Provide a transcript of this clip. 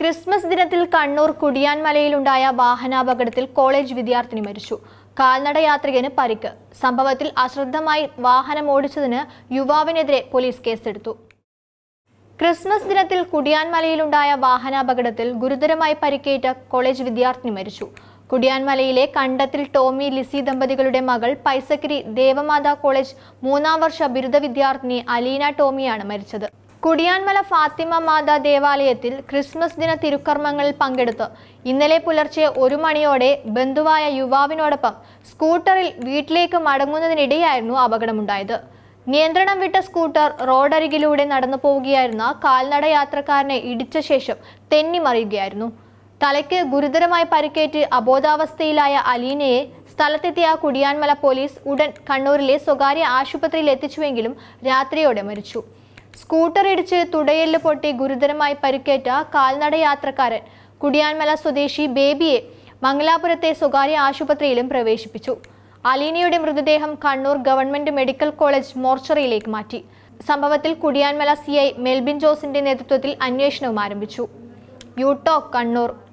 Christmas ദിനത്തിൽ കണ്ണൂർ കുടിയാൻമലയിലുണ്ടായ വാഹനാപകടത്തിൽ college വിദ്യാർത്ഥിനി മരിച്ചു കാൽനട യാത്രികന് പരിക്ക് സംഭവത്തിൽ അശ്രദ്ധമായി വാഹനം ഓടിച്ചതിന് യുവാവിനെതിരെ പോലീസ് കേസെടുത്തു ക്രിസ്മസ് ദിനത്തിൽ കുടിയാൻമലയിലുണ്ടായ വാഹനാപകടത്തിൽ ഗുരുതരമായി പരിക്കേറ്റ കോളേജ് വിദ്യാർത്ഥിനി മരിച്ചു കുടിയാൻമലയിലെ കണ്ടത്തിൽ ടോമി ലിസി ദമ്പതികളുടെ മകൾ പൈസക്കിരി ദേവമാതാ കോളേജ് മൂന്നാം വർഷ ബിരുദ വിദ്യാർത്ഥിനി അലീന ടോമിയാണ് മരിച്ചത് കുടിയാൻമല ഫാത്തിമ മാതാ ദേവാലയത്തിൽ ക്രിസ്മസ് ദിന തിരുക്കർമ്മങ്ങളിൽ പങ്കെടുത്തു ഇന്നലെ പുലർച്ചെ ഒരു മണിയോടെ ബന്ധുവായ യുവാവിനോടൊപ്പം സ്കൂട്ടറിൽ വീട്ടിലേക്ക് മടങ്ങുന്നതിനിടെയായിരുന്നു അപകടമുണ്ടായത് നിയന്ത്രണം വിട്ട സ്കൂട്ടർ റോഡരികിലൂടെ നടന്നു പോവുകയായിരുന്ന കാൽനട യാത്രക്കാരനെ ഇടിച്ച ശേഷം തെന്നിമറിയുകയായിരുന്നു തലയ്ക്ക് ഗുരുതരമായി പരിക്കേറ്റ് അബോധാവസ്ഥയിലായ അലീനയെ സ്ഥലത്തെത്തിയ കുടിയാൻമല പോലീസ് ഉടൻ കണ്ണൂരിലെ സ്വകാര്യ ആശുപത്രിയിൽ എത്തിച്ചുവെങ്കിലും രാത്രിയോടെ മരിച്ചു സ്കൂട്ടർ ഇടിച്ച് തുടയെല്ല് പൊട്ടി ഗുരുതരമായി പരിക്കേറ്റ കാൽനട യാത്രക്കാരൻ കുടിയാൻമല സ്വദേശി ബേബിയെ മംഗലാപുരത്തെ സ്വകാര്യ ആശുപത്രിയിലും പ്രവേശിപ്പിച്ചു അലീനയുടെ മൃതദേഹം കണ്ണൂർ ഗവൺമെന്റ് മെഡിക്കൽ കോളേജ് മോർച്ചറിയിലേക്ക് മാറ്റി സംഭവത്തിൽ കുടിയാൻമല സി ഐ മെൽബിൻ ജോസിന്റെ നേതൃത്വത്തിൽ അന്വേഷണവും ആരംഭിച്ചു യൂട്ടോ കണ്ണൂർ